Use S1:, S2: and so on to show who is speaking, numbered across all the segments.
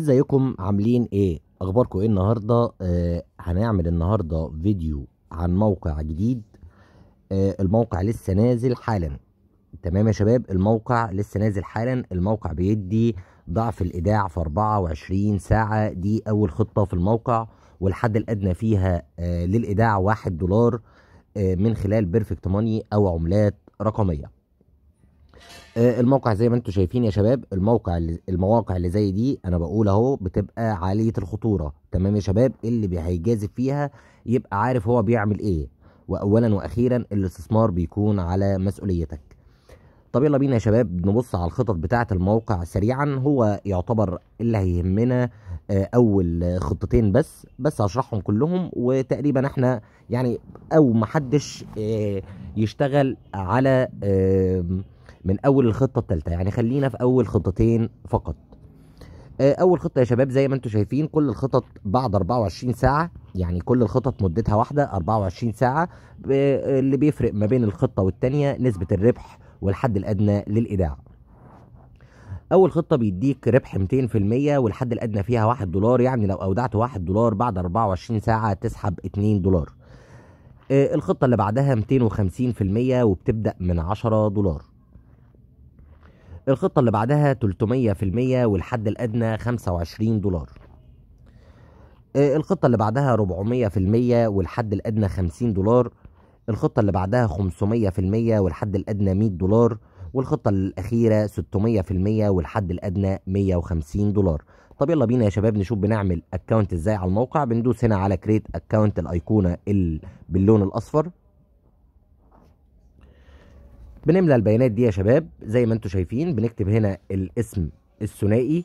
S1: ازيكم عاملين ايه اخباركم ايه النهارده آه هنعمل النهارده فيديو عن موقع جديد آه الموقع لسه نازل حالا تمام يا شباب الموقع لسه نازل حالا الموقع بيدي ضعف الايداع في 24 ساعه دي اول خطه في الموقع والحد الادنى فيها آه للايداع 1 دولار آه من خلال بيرفكت ماني او عملات رقميه آه، الموقع زي ما انتم شايفين يا شباب الموقع اللي المواقع اللي زي دي انا بقول اهو بتبقى عاليه الخطوره تمام يا شباب اللي هيجازف فيها يبقى عارف هو بيعمل ايه واولا واخيرا الاستثمار بيكون على مسؤوليتك طب يلا بينا يا شباب نبص على الخطط بتاعه الموقع سريعا هو يعتبر اللي هيهمنا آه، اول خطتين بس بس هشرحهم كلهم وتقريبا احنا يعني او محدش آه، يشتغل على من اول الخطه الثالثه يعني خلينا في اول خطتين فقط آه، اول خطه يا شباب زي ما انتم شايفين كل الخطط بعد 24 ساعه يعني كل الخطط مدتها واحده 24 ساعه آه، اللي بيفرق ما بين الخطه والتانيه نسبه الربح والحد الادنى للايداع اول خطه بيديك ربح 200% والحد الادنى فيها 1 دولار يعني لو اودعت 1 دولار بعد 24 ساعه تسحب 2 دولار آه، الخطه اللي بعدها 250% وبتبدا من 10 دولار الخطة اللي بعدها 300% والحد الأدنى 25 آه، دولار الخطة اللي بعدها 400% والحد الأدنى 50 دولار الخطة اللي بعدها 500% والحد الأدنى 100 دولار والخطة الأخيرة 600% والحد الأدنى 150 دولار طب يلا بينا يا شباب نشوف بنعمل اكونت ازاي على الموقع بندوس هنا على كريت اكونت الايقونة باللون الأصفر بنملى البيانات دي يا شباب زي ما انتم شايفين بنكتب هنا الاسم الثنائي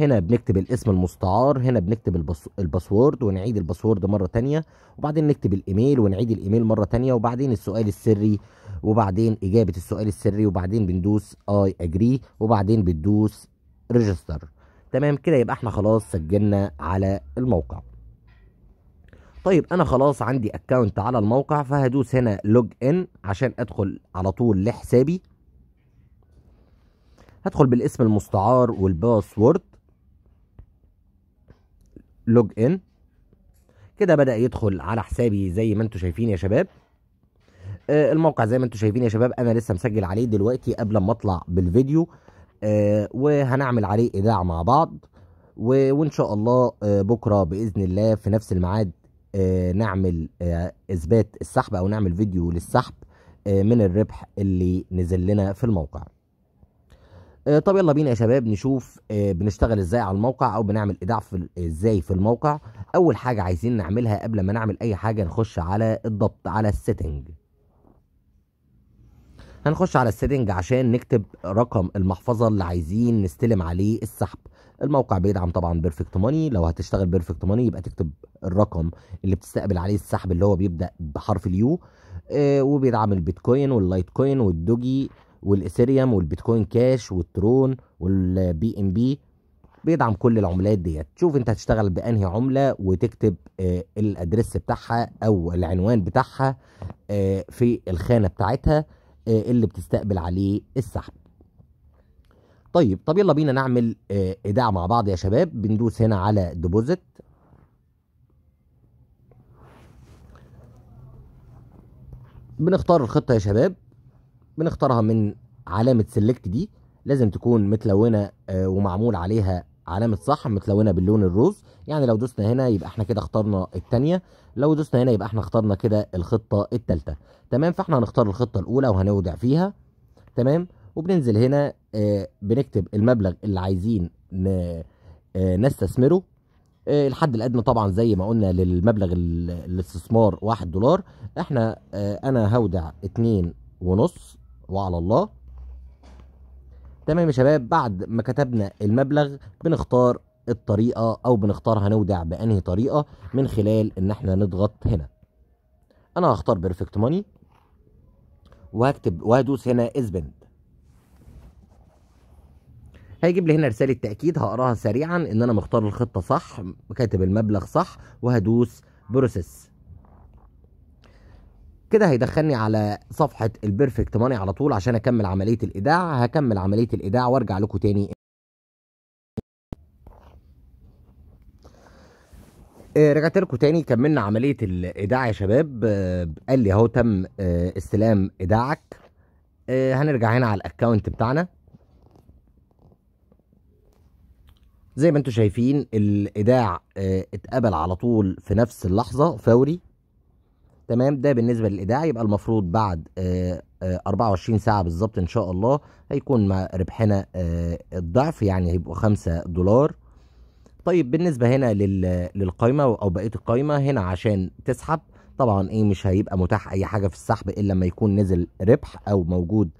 S1: هنا بنكتب الاسم المستعار هنا بنكتب الباس... الباسورد ونعيد الباسورد مره تانية وبعدين نكتب الايميل ونعيد الايميل مره تانية وبعدين السؤال السري وبعدين اجابه السؤال السري وبعدين بندوس اي اجري وبعدين بندوس ريجستر تمام كده يبقى احنا خلاص سجلنا على الموقع طيب انا خلاص عندي اكونت على الموقع فهدوس هنا لوج ان عشان ادخل على طول لحسابي هدخل بالاسم المستعار والباسورد لوج ان كده بدا يدخل على حسابي زي ما انتم شايفين يا شباب آه الموقع زي ما انتم شايفين يا شباب انا لسه مسجل عليه دلوقتي قبل ما اطلع بالفيديو آه وهنعمل عليه ايداع مع بعض وان شاء الله آه بكره باذن الله في نفس الميعاد آه، نعمل آه، اثبات السحب او نعمل فيديو للسحب آه، من الربح اللي نزل لنا في الموقع طب يلا بينا يا شباب نشوف بنشتغل ازاي على الموقع او بنعمل ايداع ازاي في الموقع اول حاجه عايزين نعملها قبل ما نعمل اي حاجه نخش على الضبط على السيتنج هنخش على السيتنج عشان نكتب رقم المحفظه اللي عايزين نستلم عليه السحب الموقع بيدعم طبعا بيرفكت ماني لو هتشتغل بيرفكت ماني يبقى تكتب الرقم اللي بتستقبل عليه السحب اللي هو بيبدا بحرف اليو آه وبيدعم البيتكوين واللايت كوين والدوجي والاثيريوم والبيتكوين كاش والترون والبي ام بي بيدعم كل العملات ديت شوف انت هتشتغل بانهي عمله وتكتب آه الادرس بتاعها او العنوان بتاعها آه في الخانه بتاعتها آه، اللي بتستقبل عليه السحب طيب طب يلا بينا نعمل آه، ايداع مع بعض يا شباب بندوس هنا على ديبوزيت بنختار الخطه يا شباب بنختارها من علامه سيلكت دي لازم تكون متلونه آه، ومعمول عليها علامه صح متلونه باللون الروز يعني لو دوسنا هنا يبقى احنا كده اخترنا الثانيه لو دوسنا هنا يبقى احنا اخترنا كده الخطه الثالثه تمام فاحنا هنختار الخطه الاولى وهنودع فيها تمام وبننزل هنا آه، بنكتب المبلغ اللي عايزين آه، نستثمره آه، الحد الادنى طبعا زي ما قلنا للمبلغ الاستثمار واحد دولار احنا انا هودع اتنين ونص وعلى الله تمام يا شباب بعد ما كتبنا المبلغ بنختار الطريقة او بنختار هنودع بانهي طريقة من خلال ان احنا نضغط هنا انا هختار بيرفكت ماني وهكتب وهدوس هنا اسبند هيجيب لي هنا رساله تاكيد هقراها سريعا ان انا مختار الخطه صح كاتب المبلغ صح وهدوس بروسيس كده هيدخلني على صفحه البيرفكت ماني على طول عشان اكمل عمليه الايداع هكمل عمليه الايداع وارجع لكم تاني آه، رجعت لكم تاني كملنا عمليه الايداع يا شباب آه، قال لي اهو تم آه، استلام ايداعك هنرجع هنا على الاكونت بتاعنا زي ما انتم شايفين الايداع اه اتقبل على طول في نفس اللحظه فوري تمام ده بالنسبه للايداع يبقى المفروض بعد اه اه 24 ساعه بالظبط ان شاء الله هيكون مع ربحنا آه، الضعف يعني هيبقوا 5 دولار طيب بالنسبه هنا للقايمه او بقيه القايمه هنا عشان تسحب طبعا ايه مش هيبقى متاح اي حاجه في السحب الا لما يكون نزل ربح او موجود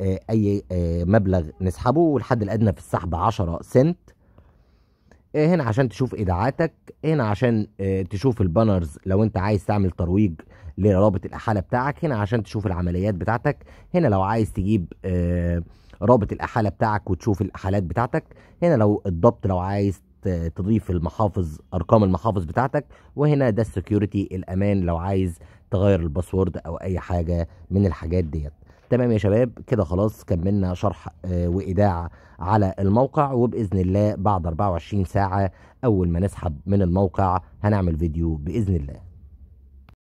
S1: آه، اي آه، مبلغ نسحبه والحد الادنى في السحب 10 سنت هنا عشان تشوف ايداعاتك هنا عشان آه، تشوف البانرز لو انت عايز تعمل ترويج لرابط الاحاله بتاعك هنا عشان تشوف العمليات بتاعتك هنا لو عايز تجيب آه، رابط الاحاله بتاعك وتشوف الاحالات بتاعتك هنا لو الضبط لو عايز تضيف المحافظ ارقام المحافظ بتاعتك وهنا ده السكيورتي الامان لو عايز تغير الباسورد او اي حاجه من الحاجات ديت تمام يا شباب كده خلاص كملنا شرح آه، وايداع على الموقع وباذن الله بعد 24 ساعه اول ما نسحب من الموقع هنعمل فيديو باذن الله